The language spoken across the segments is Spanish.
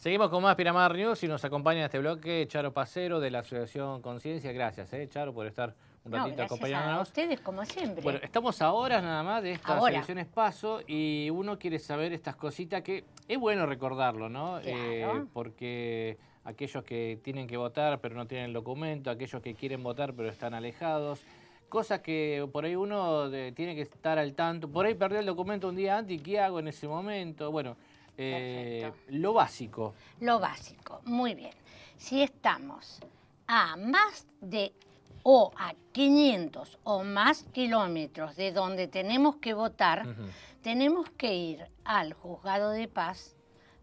Seguimos con más Piramar News y nos acompaña en este bloque Charo Pacero de la Asociación Conciencia. Gracias, eh, Charo, por estar un ratito no, Gracias A ustedes, como siempre. Bueno, estamos a horas nada más de estas elecciones paso y uno quiere saber estas cositas que es bueno recordarlo, ¿no? Eh, porque aquellos que tienen que votar pero no tienen el documento, aquellos que quieren votar pero están alejados, cosas que por ahí uno eh, tiene que estar al tanto. Por ahí perdí el documento un día antes y ¿qué hago en ese momento? Bueno. Eh, lo básico. Lo básico, muy bien. Si estamos a más de o a 500 o más kilómetros de donde tenemos que votar, tenemos que ir al juzgado de paz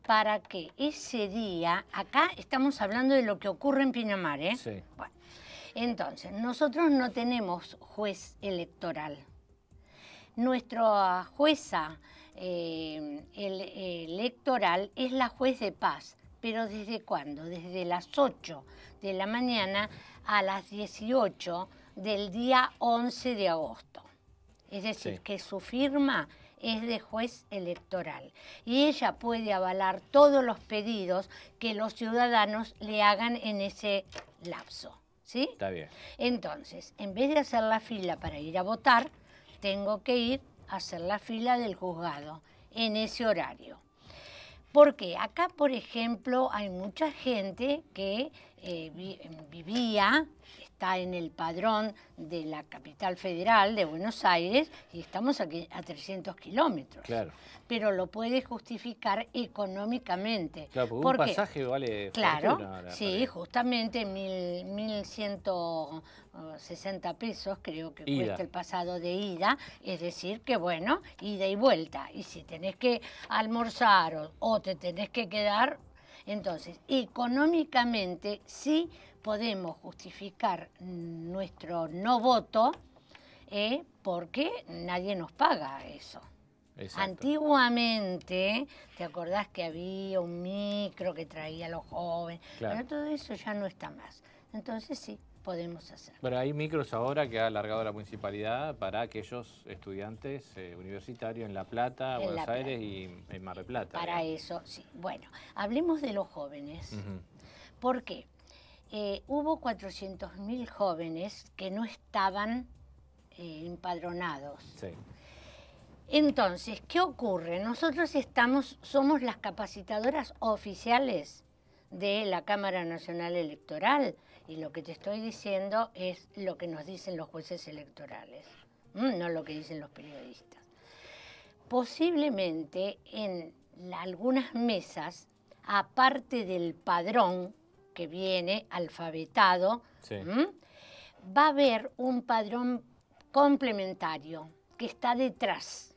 para que ese día, acá estamos hablando de lo que ocurre en Pinamar, ¿eh? Sí. Bueno, entonces, nosotros no tenemos juez electoral. Nuestra jueza eh, el, electoral es la juez de paz. Pero ¿desde cuándo? Desde las 8 de la mañana a las 18 del día 11 de agosto. Es decir, que su firma es de juez electoral y ella puede avalar todos los pedidos que los ciudadanos le hagan en ese lapso. ¿Sí? Está bien. Entonces, en vez de hacer la fila para ir a votar, tengo que ir hacer la fila del juzgado en ese horario. Porque acá, por ejemplo, hay mucha gente que eh, vivía, está en el padrón de la capital federal de Buenos Aires y estamos aquí a 300 kilómetros. Claro. Pero lo puede justificar económicamente. Claro, porque, un pasaje vale. Claro, sí, justamente 1.160 pesos creo que cuesta el pasado de ida. Es decir, que bueno, ida y vuelta. Y si tenés que almorzar o te tenés que quedar, entonces, económicamente sí podemos justificar nuestro no voto eh, porque nadie nos paga eso. Antiguamente, ¿te acordás que había un micro que traía a los jóvenes? Pero todo eso ya no está más. Entonces sí, podemos hacer. pero hay micros ahora que ha alargado la municipalidad para aquellos estudiantes eh, universitarios en La Plata, Buenos Aires y en Mar del Plata. Para eso, sí. Bueno, hablemos de los jóvenes. porque ¿Por qué? Eh, hubo 400.000 jóvenes que no estaban eh, empadronados. Sí. Entonces, ¿qué ocurre? Nosotros estamos, somos las capacitadoras oficiales de la Cámara Nacional Electoral y lo que te estoy diciendo es lo que nos dicen los jueces electorales, no lo que dicen los periodistas. Posiblemente en algunas mesas, aparte del padrón que viene alfabetado, va a haber un padrón complementario que está detrás,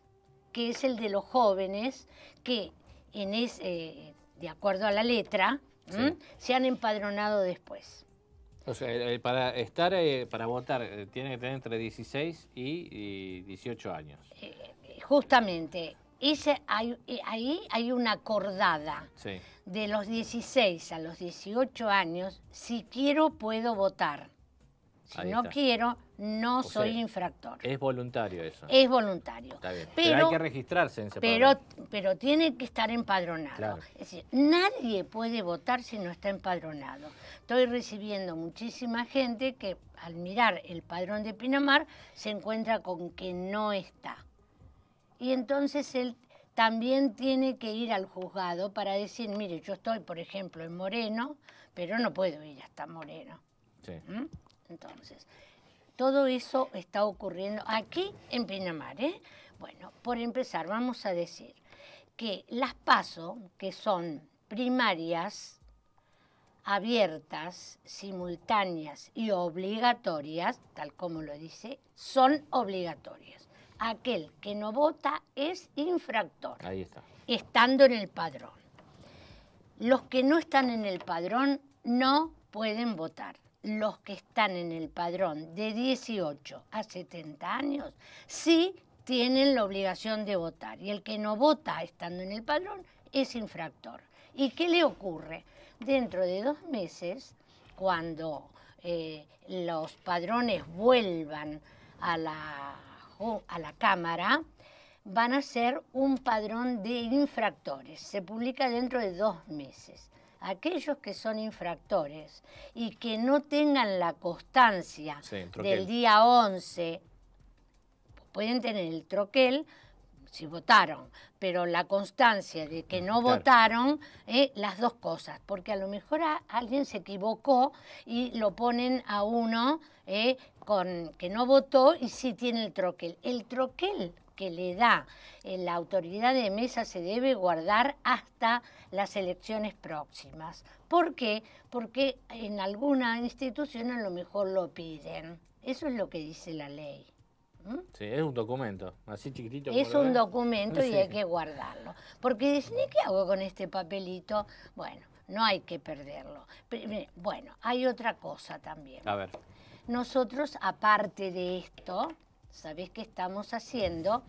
que es el de los jóvenes que eh, de acuerdo a la letra, se han empadronado después. O eh, eh, para estar eh, para votar tiene que tener entre 16 y, 18 años. justamente, ese ahí hay una acordada. De los 16 a los 18 años, si quiero puedo votar. Si no quiero, no soy infractor. Es voluntario eso. Es voluntario. Pero, hay que registrarse en ese pero, pero tiene que estar empadronado. Es decir, nadie puede votar si no está empadronado. Estoy recibiendo muchísima gente que al mirar el padrón de Pinamar se encuentra con que no está. Y entonces él también tiene que ir al juzgado para decir, mire, yo estoy, por ejemplo, en Moreno, pero no puedo ir hasta Moreno. Sí. ¿Mm? Entonces, todo eso está ocurriendo aquí en Pinamar. ¿eh? Bueno, por empezar, vamos a decir que las PASO, que son primarias, abiertas, simultáneas y obligatorias, tal como lo dice, son obligatorias. Aquel que no vota es infractor. Estando en el padrón. Los que no están en el padrón no pueden votar los que están en el padrón de 18 a 70 años sí tienen la obligación de votar y el que no vota estando en el padrón es infractor. ¿Y qué le ocurre? Dentro de dos meses, cuando eh, los padrones vuelvan a la Cámara, van a ser un padrón de infractores. Se publica dentro de dos meses aquellos que son infractores y que no tengan la constancia del día 11, pueden tener el troquel si votaron, pero la constancia de que no votaron, eh, las dos cosas, porque a lo mejor alguien se equivocó y lo ponen a uno eh, con, que no votó y sí tiene el troquel. El troquel que le da eh, la autoridad de mesa se debe guardar hasta las elecciones próximas. ¿Por qué? Porque en alguna institución a lo mejor lo piden. Eso es lo que dice la ley. Sí, es un documento, así chiquitito. Es un documento y hay que guardarlo. Porque dicen, qué hago con este papelito? Bueno, no hay que perderlo. Bueno, hay otra cosa también. A ver. Nosotros, aparte de esto, Sabes qué estamos haciendo?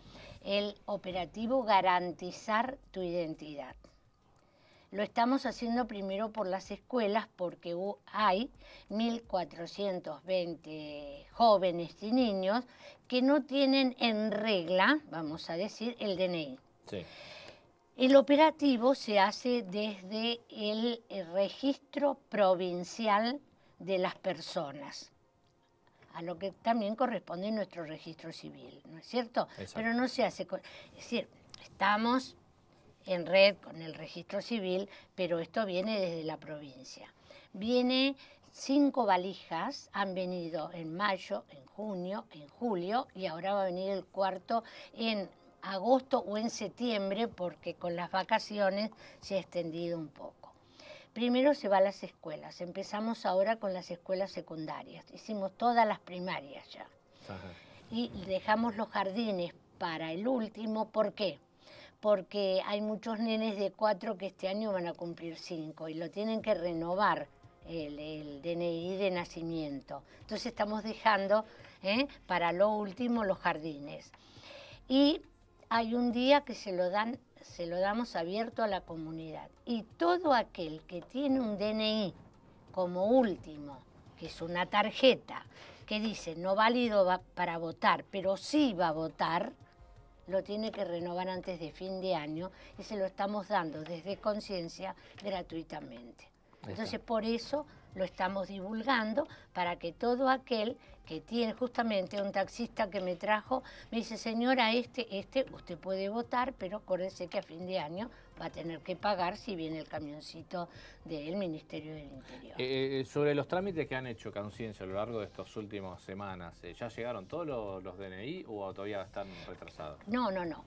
El operativo garantizar tu identidad. Lo estamos haciendo primero por las escuelas porque hay 1.420 jóvenes y niños que no tienen en regla, vamos a decir, el DNI. El operativo se hace desde el registro provincial de las personas a lo que también corresponde nuestro registro civil, ¿no es cierto? Pero no se hace... Es decir, estamos en red con el registro civil, pero esto viene desde la provincia. Vienen cinco valijas, han venido en mayo, en junio, en julio y ahora va a venir el cuarto en agosto o en septiembre porque con las vacaciones se ha extendido un poco primero se va a las escuelas. Empezamos ahora con las escuelas secundarias. Hicimos todas las primarias ya. Y dejamos los jardines para el último. ¿Por qué? Porque hay muchos nenes de cuatro que este año van a cumplir cinco y lo tienen que renovar el, DNI de nacimiento. Entonces estamos dejando ¿eh? para lo último los jardines. Y hay un día que se lo dan se lo damos abierto a la comunidad. Y todo aquel que tiene un DNI como último, que es una tarjeta que dice no válido para votar, pero sí va a votar, lo tiene que renovar antes de fin de año y se lo estamos dando desde conciencia gratuitamente. Entonces, por eso lo estamos divulgando para que todo aquel que tiene justamente un taxista que me trajo, me dice, señora, este, este, usted puede votar, pero acuérdese que a fin de año va a tener que pagar si viene el camioncito del Ministerio del Interior. Eh, eh, eh, sobre los trámites que han hecho Conciencia a lo largo de estas últimas semanas, ¿ya llegaron todos los, DNI o todavía están retrasados? No, no, no.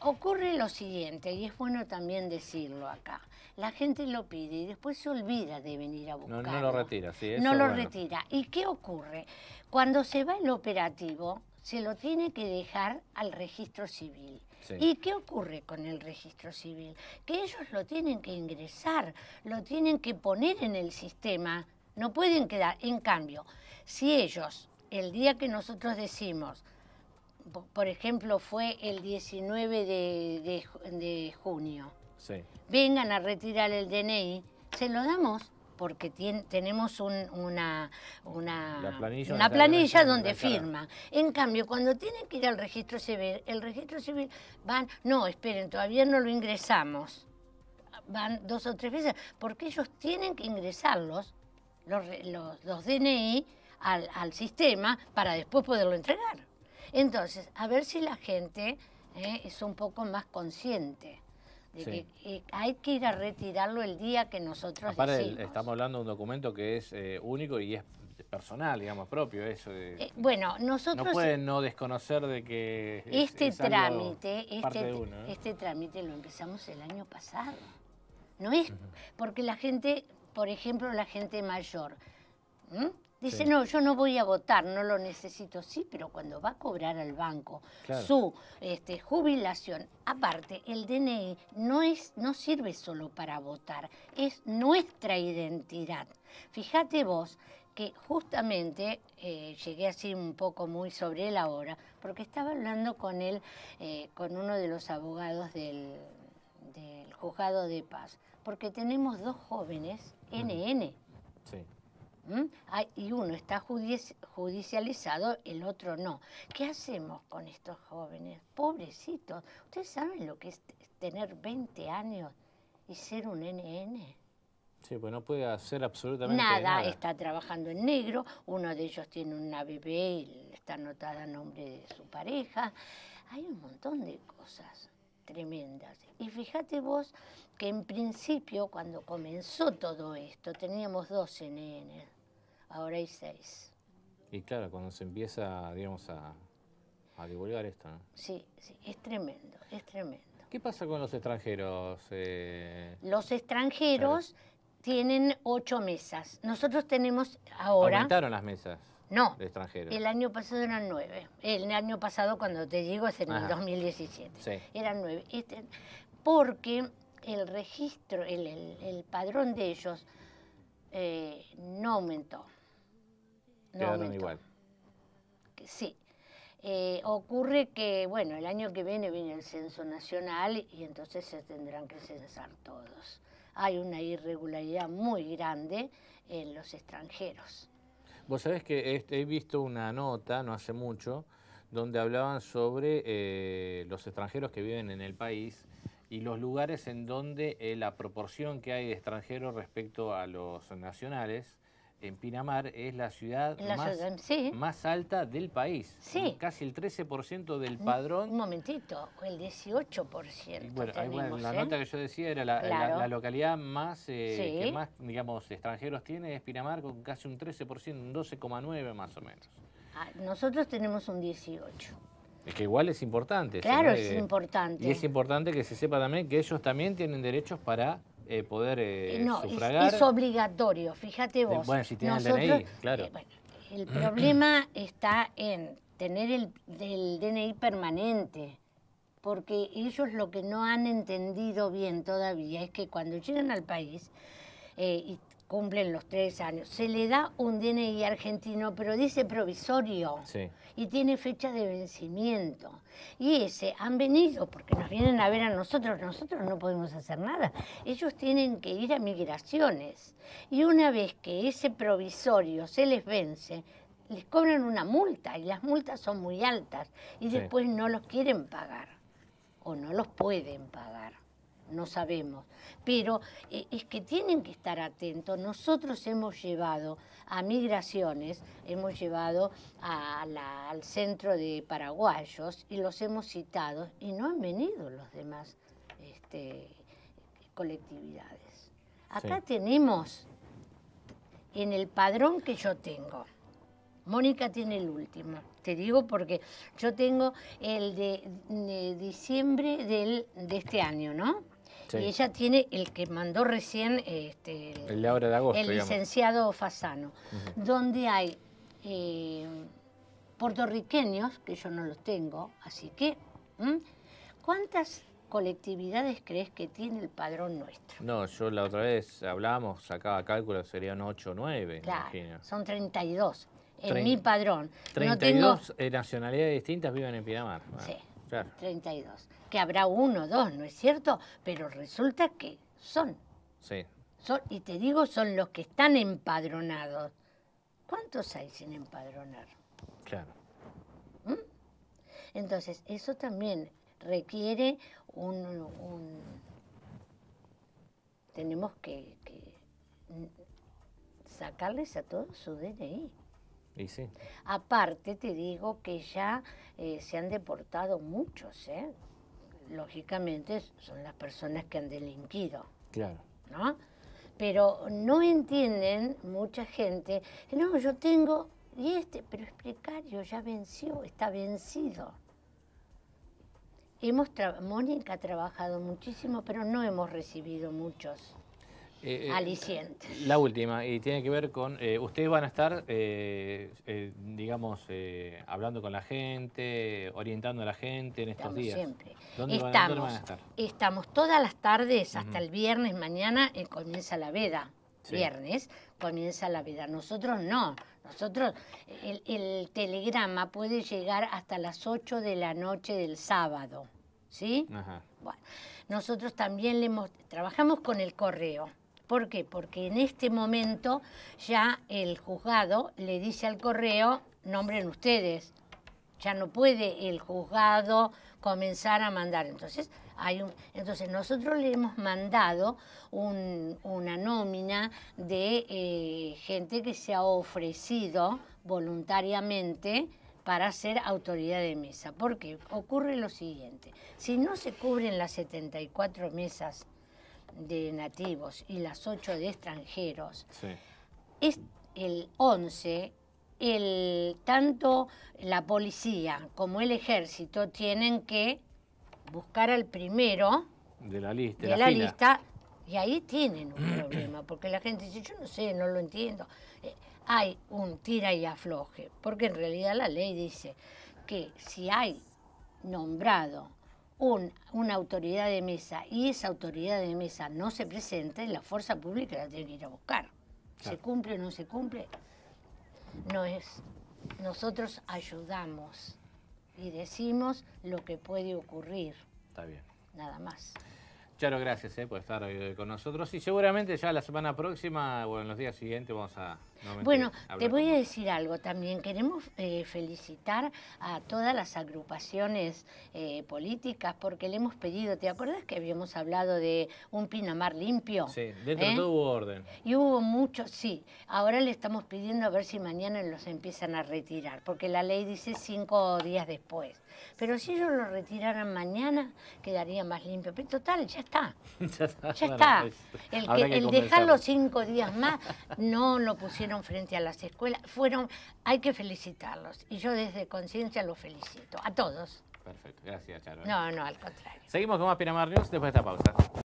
ocurre lo siguiente, y es bueno también decirlo acá. La gente lo pide y después se olvida de venir a buscarlo. No, lo retira, sí. Eso, no lo retira. ¿Y qué ocurre? Cuando se va el operativo, se lo tiene que dejar al registro civil. ¿Y qué ocurre con el registro civil? Que ellos lo tienen que ingresar, lo tienen que poner en el sistema, no pueden quedar. En cambio, si ellos, el día que nosotros decimos, por ejemplo, fue el 19 de, junio, vengan a retirar el DNI, se lo damos porque tenemos una, una planilla, planilla donde firma. En cambio, cuando tienen que ir al registro civil, el registro civil van, no, esperen, todavía no lo ingresamos. Van dos o tres veces, porque ellos tienen que ingresarlos, los, los, DNI, al, sistema para después poderlo entregar. Entonces, a ver si la gente eh, es un poco más consciente de eh, que eh, eh, hay que ir a retirarlo el día que nosotros estamos hablando de un documento que es único y es personal, digamos, propio. Eso bueno, nosotros... No pueden no desconocer de que... este trámite, este, este, trámite lo empezamos el año pasado. No es porque la gente, por ejemplo, la gente mayor, Dice, no, yo no voy a votar, no lo necesito. Sí, pero cuando va a cobrar al banco su este, jubilación, aparte, el DNI e no, es, no sirve solo para votar, es nuestra identidad. Fíjate vos que justamente eh, llegué así un poco muy sobre la hora, porque estaba hablando con él, eh, con uno de los abogados del, del juzgado de paz, porque tenemos dos jóvenes NN. Sí y uno está judicializado, el otro no. ¿Qué hacemos con estos jóvenes? Pobrecitos. ¿Ustedes saben lo que es tener 20 años y ser un NN? Sí, pues no puede hacer absolutamente nada. Nada, está trabajando en negro, uno de ellos tiene una bebé y está anotada a nombre de su pareja. Hay un montón de cosas tremendas. Y fíjate vos que en principio, cuando comenzó todo esto, teníamos dos NN, ahora hay seis. Y claro, cuando se empieza, digamos, a, divulgar esto, ¿no? Sí, sí, es tremendo, es tremendo. ¿Qué pasa con los extranjeros? Eh, los extranjeros tienen ocho mesas. Nosotros tenemos ahora... ¿Aumentaron las mesas? No, de extranjeros. el año pasado eran nueve. El año pasado, cuando te digo, es en el 2017. Sí. Eran nueve. Este, porque el registro, el, padrón de ellos eh, no aumentó quedaron igual. Sí. Eh, ocurre que, bueno, el año que viene viene el censo nacional y entonces se tendrán que censar todos. Hay una irregularidad muy grande en los extranjeros. Vos sabés que he visto una nota no hace mucho donde hablaban sobre eh, los extranjeros que viven en el país y los lugares en donde eh, la proporción que hay de extranjeros respecto a los nacionales en Pinamar es la ciudad más, alta del país. Sí. Casi el 13% del padrón. Un momentito, el 18%. Bueno, la ¿eh? nota que yo decía era la, localidad más eh, que más, digamos, extranjeros tiene es Pinamar con casi un 13%, un 12,9% más o menos. Ah, nosotros tenemos un 18%. Es que igual es importante. Claro, es eh, importante. Y es importante que se sepa también que ellos también tienen derechos para eh, poder eh, eh, no, Es, obligatorio, fíjate vos. Bueno, si tienes el DNI, eh, claro. el problema está en tener el, del DNI permanente, porque ellos lo que no han entendido bien todavía es que cuando llegan al país y cumplen los tres años, se le da un DNI argentino, pero dice provisorio y tiene fecha de vencimiento. Y ese han venido porque nos vienen a ver a nosotros, nosotros no podemos hacer nada. Ellos tienen que ir a migraciones. Y una vez que ese provisorio se les vence, les cobran una multa y las multas son muy altas y después no los quieren pagar o no los pueden pagar no sabemos. Pero eh, es que tienen que estar atentos. Nosotros hemos llevado a migraciones, hemos llevado al centro de paraguayos y los hemos citado y no han venido los demás este, colectividades. Acá tenemos en el padrón que yo tengo. Mónica tiene el último, te digo porque yo tengo el de, diciembre de este año, ¿no? Y ella tiene el que mandó recién este, el, de de agosto, el licenciado Fasano, donde hay eh, puertorriqueños, que yo no los tengo, así que, ¿cuántas colectividades crees que tiene el padrón nuestro? No, yo la otra vez hablábamos, sacaba cálculos, serían 8 o 9, claro, son 32 en mi padrón. 32 eh, nacionalidades distintas viven en Pinamar. Ah, sí, claro. 32 habrá uno, o dos, ¿no es cierto? Pero resulta que son. Sí. Son, y te digo, son los que están empadronados. ¿Cuántos hay sin empadronar? Claro. ¿Mm? Entonces, eso también requiere un... tenemos que, sacarles a todos su DNI. Y sí. Aparte, te digo que ya eh, se han deportado muchos, ¿eh? lógicamente son las personas que han delinquido. Claro. Pero no entienden mucha gente, no, yo tengo, y este, pero es precario, ya venció, está vencido. Hemos Mónica ha trabajado muchísimo, pero no hemos recibido muchos. Eh, eh, Aliciente. La última, y tiene que ver con, eh, ustedes van a estar, digamos, hablando con la gente, orientando a la gente en estos días. estamos, Estamos todas las tardes hasta el viernes, mañana comienza la veda. Viernes comienza la veda. Nosotros no. Nosotros, el, telegrama puede llegar hasta las 8 de la noche del sábado. ¿Sí? Ajá. Bueno, nosotros también le trabajamos con el correo ¿Por qué? Porque en este momento ya el juzgado le dice al correo, nombren ustedes, ya no puede el juzgado comenzar a mandar. Entonces, hay un, entonces nosotros le hemos mandado una nómina de eh, gente que se ha ofrecido voluntariamente para ser autoridad de mesa. Porque ocurre lo siguiente, si no se cubren las 74 mesas de nativos y las ocho de extranjeros, es el 11, el, tanto la policía como el ejército tienen que buscar al primero de la lista, lista y ahí tienen un problema, porque la gente dice, yo no sé, no lo entiendo. Eh, hay un tira y afloje, porque en realidad la ley dice que si hay nombrado una autoridad de mesa y esa autoridad de mesa no se presente, la fuerza pública la tiene que ir a buscar. ¿Se cumple o no se cumple? No es. Nosotros ayudamos y decimos lo que puede ocurrir. Está bien. Nada más. Charo, gracias eh, por estar hoy con nosotros y seguramente ya la semana próxima o en los días siguientes vamos a bueno, te voy a decir algo también. Queremos eh, felicitar a todas las agrupaciones eh, políticas porque le hemos pedido, ¿te acuerdas que habíamos hablado de un Pinamar limpio? Sí, dentro ¿Eh? de hubo orden. Y hubo muchos, sí. Ahora le estamos pidiendo a ver si mañana los empiezan a retirar, porque la ley dice cinco días después. Pero si ellos lo retiraran mañana, quedaría más limpio. Pero total, ya está. ya está. Pues, el, dejarlo el cinco días más no lo pusieron frente a las escuelas, fueron, hay que felicitarlos. Y yo desde conciencia los felicito. A todos. Perfecto, gracias, Charo. No, no, al contrario. Seguimos con más Pinamar News después de esta pausa.